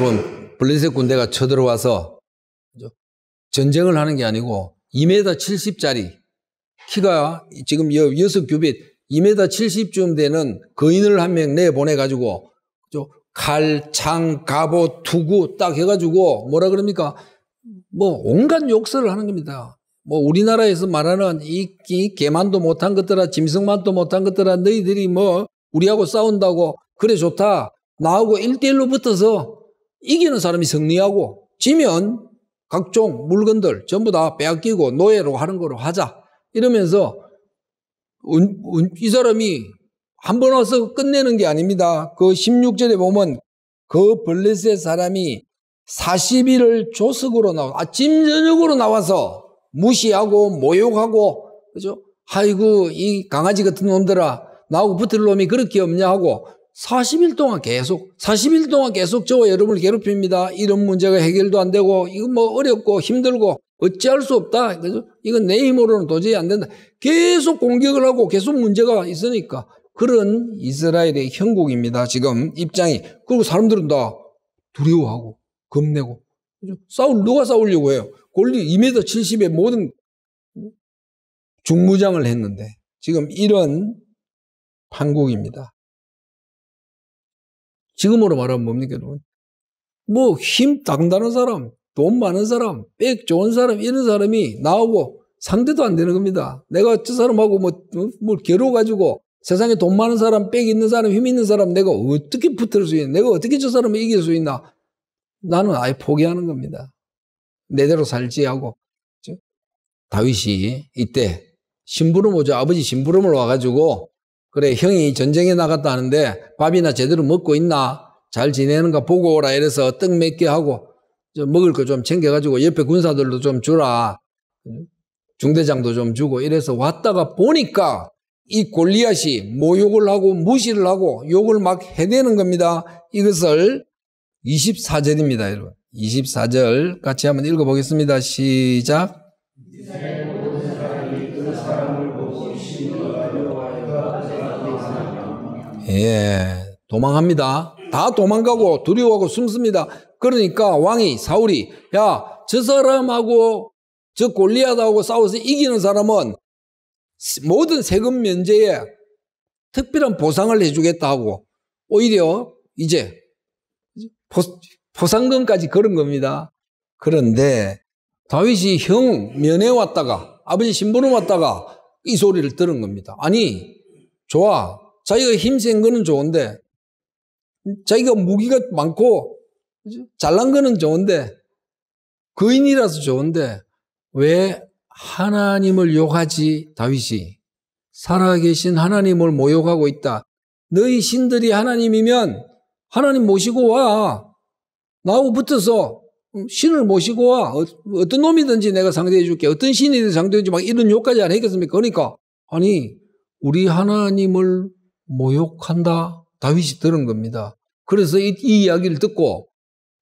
여러분, 블레셋 군대가 쳐들어와서 전쟁을 하는 게 아니고 2m 70짜리 키가 지금 6섯 규빗 2m 70쯤 되는 거인을 한 명 내보내가지고 칼, 창, 갑옷, 투구 딱 해가지고 뭐라 그럽니까? 뭐 온갖 욕설을 하는 겁니다. 뭐 우리나라에서 말하는 이, 이 개만도 못한 것들아 짐승만도 못한 것들아 너희들이 뭐 우리하고 싸운다고 그래 좋다 나하고 1대1로 붙어서 이기는 사람이 승리하고 지면 각종 물건들 전부 다 빼앗기고 노예로 하는 거로 하자. 이러면서 은, 은, 이 사람이 한 번 와서 끝내는 게 아닙니다. 그 16절에 보면 그 블레셋 사람이 40일을 조석으로 나와, 아침, 저녁으로 나와서 무시하고 모욕하고, 그죠? 아이고, 이 강아지 같은 놈들아, 나하고 붙을 놈이 그렇게 없냐 하고 40일 동안 계속 40일 동안 계속 저와 여러분을 괴롭힙니다. 이런 문제가 해결도 안 되고 이거 뭐 어렵고 힘들고 어찌할 수 없다. 그래서 이건 내 힘으로는 도저히 안 된다. 계속 공격을 하고 계속 문제가 있으니까 그런 이스라엘의 형국입니다. 지금 입장이 그리고 사람들은 다 두려워하고 겁내고 싸울 누가 싸우려고 해요. 권리 2m 70의 모든 중무장을 했는데 지금 이런 판국입니다. 지금으로 말하면 뭡니까? 뭐, 힘 당당한 사람, 돈 많은 사람, 빽 좋은 사람, 이런 사람이 나오고 상대도 안 되는 겁니다. 내가 저 사람하고 뭐, 어? 뭘 겨뤄가지고 세상에 돈 많은 사람, 빽 있는 사람, 힘 있는 사람 내가 어떻게 붙을 수 있나? 내가 어떻게 저 사람을 이길 수 있나? 나는 아예 포기하는 겁니다. 내대로 살지 하고. 다윗이 이때 심부름 오죠. 아버지 심부름을 와가지고 그래 형이 전쟁에 나갔다 하는데 밥이나 제대로 먹고 있나 잘 지내는가 보고 오라 이래서 떡몇개 하고 먹을 거 좀 챙겨가지고 옆에 군사들도 좀 주라 중대장도 좀 주고 이래서 왔다가 보니까 이 골리앗이 모욕을 하고 무시를 하고 욕을 막 해대는 겁니다. 이것을 24절입니다, 여러분. 24절 같이 한번 읽어보겠습니다. 시작. 네. 예, 도망합니다. 다 도망가고 두려워하고 숨습니다. 그러니까 왕이 사울이 야, 저 사람하고 저 골리앗하고 싸워서 이기는 사람은 모든 세금 면제에 특별한 보상을 해주겠다 하고 오히려 이제 보, 상금까지 걸은 겁니다. 그런데 다윗이 형 면회 왔다가 아버지 신부름 왔다가 이 소리를 들은 겁니다. 아니 좋아 자기가 힘센 거는 좋은데 자기가 무기가 많고 잘난 거는 좋은데 거인이라서 좋은데 왜 하나님을 욕하지 다윗이 살아계신 하나님을 모욕하고 있다. 너희 신들이 하나님이면 하나님 모시고 와. 나하고 붙어서 신을 모시고 와. 어, 어떤 놈이든지 내가 상대해 줄게. 어떤 신이든 상대해 줄게. 막 이런 욕까지 안 했겠습니까? 그러니까 아니 우리 하나님을 모욕한다. 다윗이 들은 겁니다. 그래서 이, 이 이야기를 듣고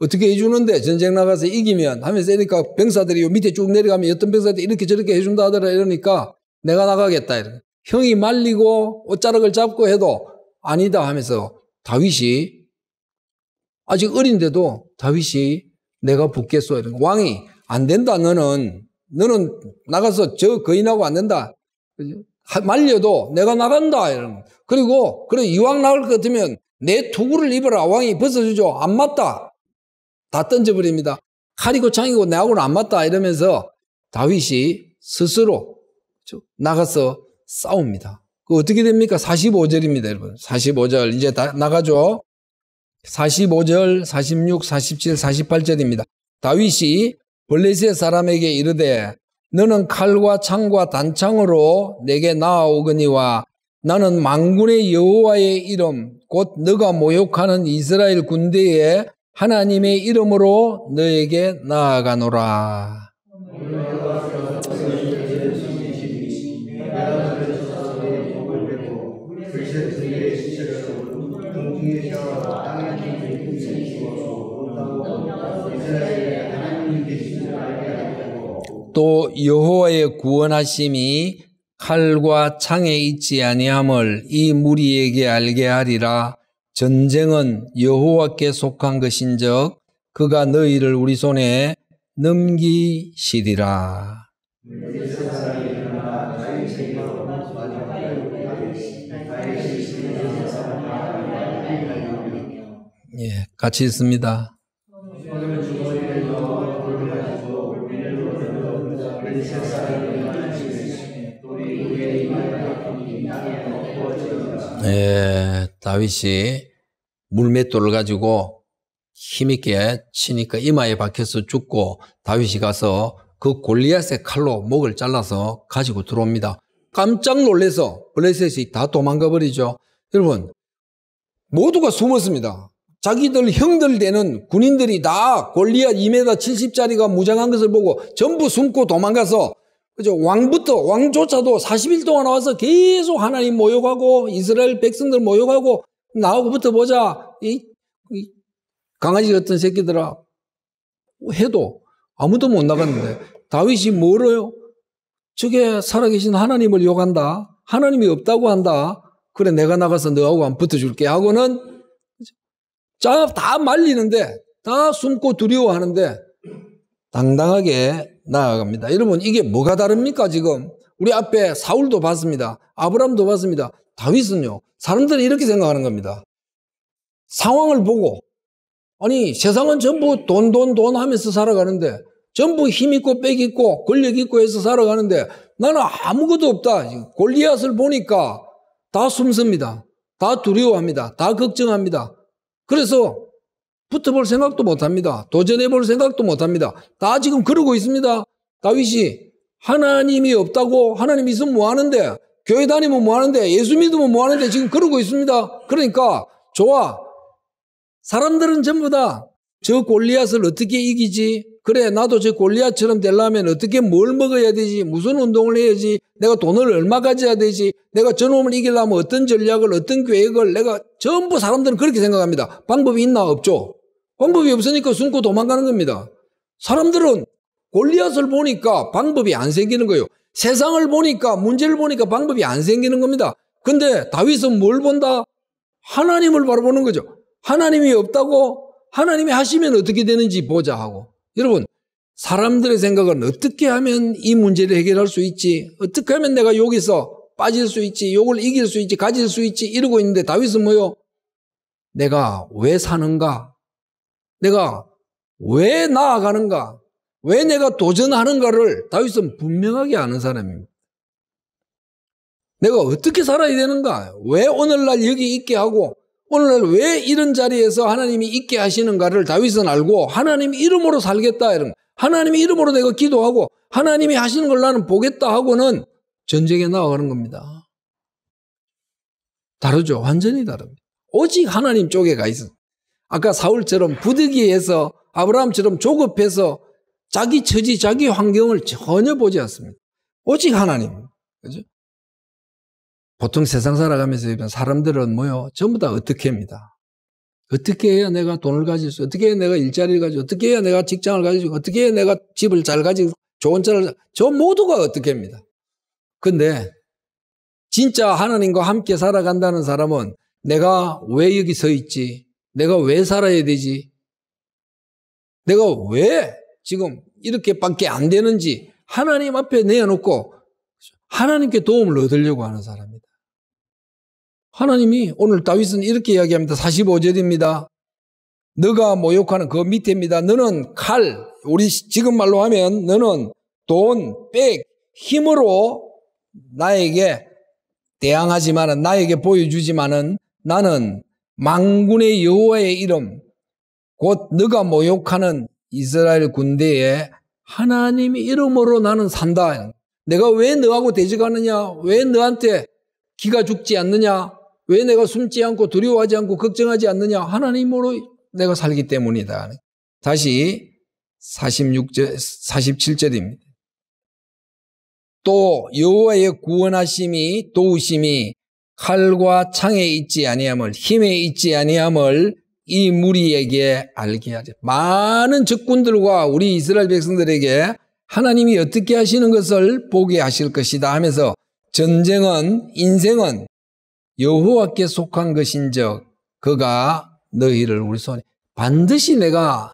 어떻게 해주는데 전쟁 나가서 이기면 하면서 이러니까 병사들이 밑에 쭉 내려가면 어떤 병사들이 이렇게 저렇게 해준다 하더라 이러니까 내가 나가겠다. 이러니까. 형이 말리고 옷자락을 잡고 해도 아니다 하면서 다윗이 아직 어린데도 다윗이 내가 붙겠소. 이런 왕이 안 된다 너는 너는 나가서 저 거인하고 안 된다. 그죠? 말려도 내가 나간다 이러 그리고 그래 이왕 나갈 것 같으면 내 투구를 입어라 왕이 벗어주죠 안 맞다 다 던져버립니다 칼이고 창이고 내하고는 안 맞다 이러면서 다윗이 스스로 나가서 싸웁니다 그 어떻게 됩니까 45절입니다 여러분 45절 이제 다 나가죠 45절 46 47 48절입니다 다윗이 벌레셋 사람에게 이르되 너는 칼과 창과 단창으로 내게 나아오거니와 나는 망군의 여호와의 이름 곧 너가 모욕하는 이스라엘 군대의 하나님의 이름으로 너에게 나아가노라. 또 여호와의 구원하심이 칼과 창에 있지 아니함을 이 무리에게 알게 하리라 전쟁은 여호와께 속한 것인즉 그가 너희를 우리 손에 넘기시리라 예, 같이 있습니다. 예, 다윗이 물맷돌을 가지고 힘있게 치니까 이마에 박혀서 죽고 다윗이 가서 그 골리앗의 칼로 목을 잘라서 가지고 들어옵니다. 깜짝 놀래서 블레셋이 다 도망가 버리죠. 여러분 모두가 숨었습니다. 자기들 형들되는 군인들이 다 골리앗 2m 70짜리가 무장한 것을 보고 전부 숨고 도망가서 그죠 왕부터 왕조차도 40일 동안 와서 계속 하나님 모욕하고 이스라엘 백성들 모욕하고 나오고부터 보자 이, 이 강아지 같은 새끼들아 해도 아무도 못 나갔는데 다윗이 뭐래요? 저게 살아계신 하나님을 욕한다 하나님이 없다고 한다 그래 내가 나가서 너하고 안 붙어줄게 하고는 다 말리는데 다 숨고 두려워하는데 당당하게 나아갑니다. 여러분 이게 뭐가 다릅니까 지금? 우리 앞에 사울도 봤습니다. 아브람도 봤습니다. 다윗은요. 사람들이 이렇게 생각하는 겁니다. 상황을 보고 아니 세상은 전부 돈돈돈 하면서 살아가는데 전부 힘 있고 빽 있고 권력 있고 해서 살아가는데 나는 아무것도 없다. 골리앗을 보니까 다 숨습니다. 다 두려워합니다. 다 걱정합니다. 그래서 붙어볼 생각도 못합니다. 도전해볼 생각도 못합니다. 다 지금 그러고 있습니다. 다윗이 하나님이 없다고 하나님 있으면 뭐하는데 교회 다니면 뭐하는데 예수 믿으면 뭐하는데 지금 그러고 있습니다. 그러니까 좋아. 사람들은 전부 다 저 골리앗을 어떻게 이기지? 그래 나도 저 골리앗처럼 되려면 어떻게 뭘 먹어야 되지 무슨 운동을 해야지 내가 돈을 얼마 가져야 되지 내가 저놈을 이기려면 어떤 전략을 어떤 계획을 내가 전부 사람들은 그렇게 생각합니다 방법이 있나 없죠 방법이 없으니까 숨고 도망가는 겁니다 사람들은 골리앗을 보니까 방법이 안 생기는 거예요 세상을 보니까 문제를 보니까 방법이 안 생기는 겁니다 근데 다윗은 뭘 본다 하나님을 바라보는 거죠 하나님이 없다고 하나님이 하시면 어떻게 되는지 보자 하고 여러분, 사람들의 생각은 어떻게 하면 이 문제를 해결할 수 있지? 어떻게 하면 내가 여기서 빠질 수 있지? 욕을 이길 수 있지? 가질 수 있지? 이러고 있는데 다윗은 뭐요? 내가 왜 사는가? 내가 왜 나아가는가? 왜 내가 도전하는가를 다윗은 분명하게 아는 사람입니다. 내가 어떻게 살아야 되는가? 왜 오늘날 여기 있게 하고 오늘날 왜 이런 자리에서 하나님이 있게 하시는가를 다윗은 알고 하나님 이름으로 살겠다 이런 하나님 이름으로 내가 기도하고 하나님이 하시는 걸 나는 보겠다 하고는 전쟁에 나아가는 겁니다. 다르죠. 완전히 다릅니다. 오직 하나님 쪽에 가 있어. 아까 사울처럼 부득이해서 아브라함처럼 조급해서 자기 처지, 자기 환경을 전혀 보지 않습니다. 오직 하나님. 그죠? 보통 세상 살아가면서 사람들은 뭐요? 전부 다어떻게합니다 어떻게 해야 내가 돈을 가질 수, 어떻게 해야 내가 일자리를 가지고, 어떻게 해야 내가 직장을 가지고, 어떻게 해야 내가 집을 잘 가지고, 좋은 차를, 저 모두가 어떻게입니다. 근데, 진짜 하나님과 함께 살아간다는 사람은 내가 왜 여기 서 있지? 내가 왜 살아야 되지? 내가 왜 지금 이렇게밖에 안 되는지 하나님 앞에 내어놓고 하나님께 도움을 얻으려고 하는 사람이다. 하나님이 오늘 다윗은 이렇게 이야기합니다. 45절입니다. 너가 모욕하는 그 밑에입니다. 너는 칼, 우리 지금 말로 하면 너는 돈, 빽, 힘으로 나에게 대항하지만은 나에게 보여주지만은 나는 망군의 여호와의 이름 곧 너가 모욕하는 이스라엘 군대에 하나님 이름으로 나는 산다. 내가 왜 너하고 대적하느냐? 왜 너한테 기가 죽지 않느냐? 왜 내가 숨지 않고 두려워하지 않고 걱정하지 않느냐? 하나님으로 내가 살기 때문이다. 다시 46절, 47절입니다. 또 여호와의 구원하심이 도우심이 칼과 창에 있지 아니함을 힘에 있지 아니함을 이 무리에게 알게 하자. 많은 적군들과 우리 이스라엘 백성들에게 하나님이 어떻게 하시는 것을 보게 하실 것이다 하면서 전쟁은 인생은 여호와께 속한 것인즉 그가 너희를 우리 손에 반드시 내가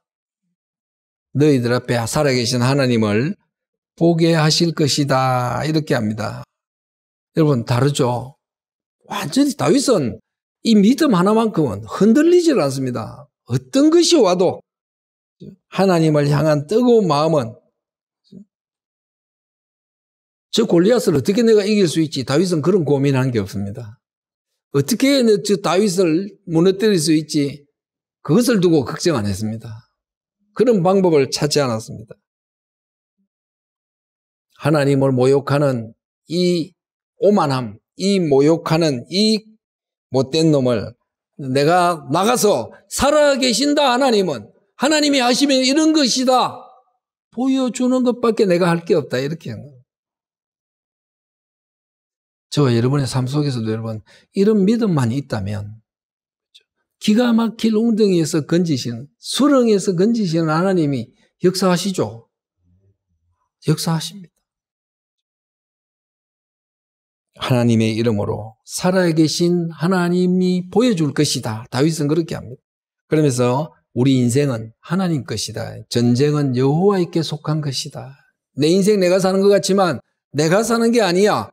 너희들 앞에 살아계신 하나님을 보게 하실 것이다 이렇게 합니다. 여러분 다르죠. 완전히 다윗은 이 믿음 하나만큼은 흔들리질 않습니다. 어떤 것이 와도 하나님을 향한 뜨거운 마음은 저 골리앗을 어떻게 내가 이길 수 있지? 다윗은 그런 고민한 게 없습니다. 어떻게 저 다윗을 무너뜨릴 수 있지 그것을 두고 걱정 안 했습니다. 그런 방법을 찾지 않았습니다. 하나님을 모욕하는 이 오만함, 이 모욕하는 이 못된 놈을 내가 나가서 살아계신다 하나님은 하나님이 하시면 이런 것이다 보여주는 것밖에 내가 할 게 없다 이렇게 한 거예요. 저와 여러분의 삶 속에서도 여러분 이런 믿음만 있다면 그렇죠. 기가 막힐 웅덩이에서 건지신 수렁에서 건지신 하나님이 역사하시죠. 역사하십니다. 하나님의 이름으로 살아계신 하나님이 보여줄 것이다. 다윗은 그렇게 합니다. 그러면서 우리 인생은 하나님 것이다. 전쟁은 여호와에게 속한 것이다. 내 인생 내가 사는 것 같지만 내가 사는 게 아니야.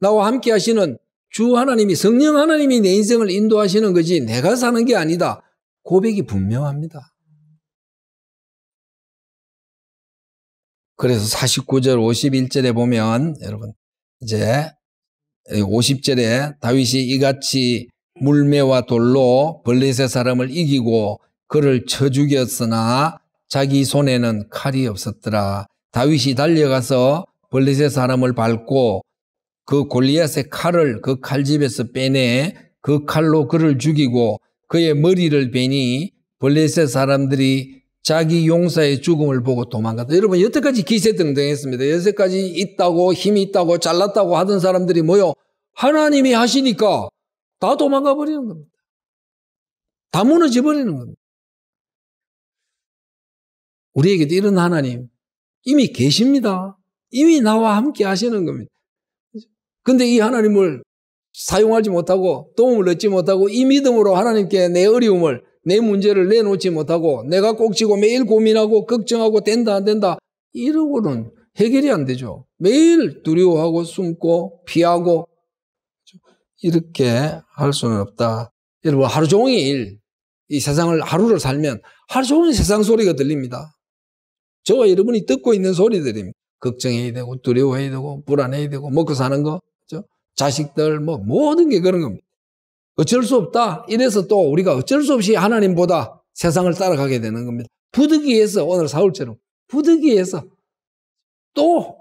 나와 함께 하시는 주 하나님이 성령 하나님이 내 인생을 인도하시는 거지 내가 사는 게 아니다. 고백이 분명합니다. 그래서 49절 51절에 보면 여러분 이제 50절에 다윗이 이같이 물매와 돌로 벌레의 사람을 이기고 그를 쳐 죽였으나 자기 손에는 칼이 없었더라. 다윗이 달려가서 벌레의 사람을 밟고 그 골리앗의 칼을 그 칼집에서 빼내 그 칼로 그를 죽이고 그의 머리를 베니 블레셋 사람들이 자기 용사의 죽음을 보고 도망갔다. 여러분 여태까지 기세 등등했습니다. 여태까지 있다고 힘이 있다고 잘났다고 하던 사람들이 모여 하나님이 하시니까 다 도망가 버리는 겁니다. 다 무너져 버리는 겁니다. 우리에게도 이런 하나님 이미 계십니다. 이미 나와 함께 하시는 겁니다. 근데 이 하나님을 사용하지 못하고 도움을 얻지 못하고 이 믿음으로 하나님께 내 어려움을 내 문제를 내놓지 못하고 내가 꼭지고 매일 고민하고 걱정하고 된다 안 된다 이러고는 해결이 안 되죠. 매일 두려워하고 숨고 피하고 이렇게 할 수는 없다. 여러분 하루 종일 이 세상을 하루를 살면 하루 종일 세상 소리가 들립니다. 저와 여러분이 듣고 있는 소리들입니다. 걱정해야 되고 두려워해야 되고 불안해야 되고 먹고 사는 거 자식들, 뭐, 모든 게 그런 겁니다. 어쩔 수 없다. 이래서 또 우리가 어쩔 수 없이 하나님보다 세상을 따라가게 되는 겁니다. 부득이해서, 오늘 사울처럼, 부득이해서 또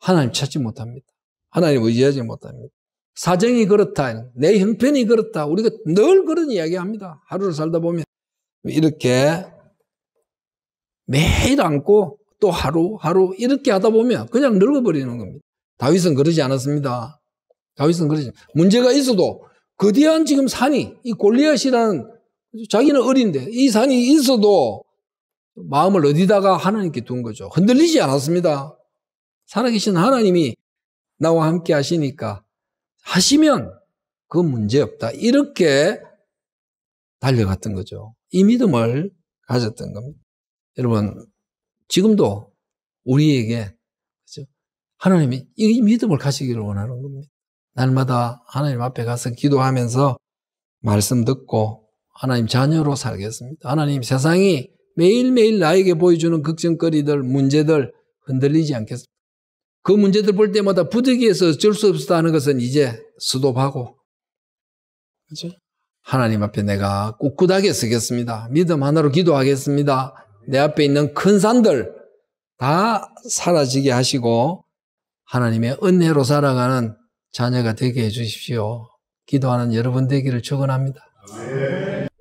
하나님 찾지 못합니다. 하나님 의지하지 못합니다. 사정이 그렇다. 내 형편이 그렇다. 우리가 늘 그런 이야기 합니다. 하루를 살다 보면. 이렇게 매일 안고 또 하루, 하루 이렇게 하다 보면 그냥 늙어버리는 겁니다. 다윗은 그러지 않았습니다. 다윗은 그러죠. 문제가 있어도 거대한 지금 산이 이 골리앗이라는 자기는 어린데 이 산이 있어도 마음을 어디다가 하나님께 둔 거죠. 흔들리지 않았습니다. 살아계신 하나님이 나와 함께 하시니까 하시면 그 문제 없다. 이렇게 달려갔던 거죠. 이 믿음을 가졌던 겁니다. 여러분 지금도 우리에게 그죠 하나님이 이 믿음을 가시기를 원하는 겁니다. 날마다 하나님 앞에 가서 기도하면서 말씀 듣고 하나님 자녀로 살겠습니다. 하나님 세상이 매일매일 나에게 보여주는 걱정거리들, 문제들 흔들리지 않겠습니다. 그 문제들 볼 때마다 부득이해서 어쩔 수 없다는 것은 이제 수도하고 그죠? 하나님 앞에 내가 꿋꿋하게 쓰겠습니다. 믿음 하나로 기도하겠습니다. 내 앞에 있는 큰 산들 다 사라지게 하시고 하나님의 은혜로 살아가는 자녀가 되게 해주십시오. 기도하는 여러분 되기를 축원합니다. 네.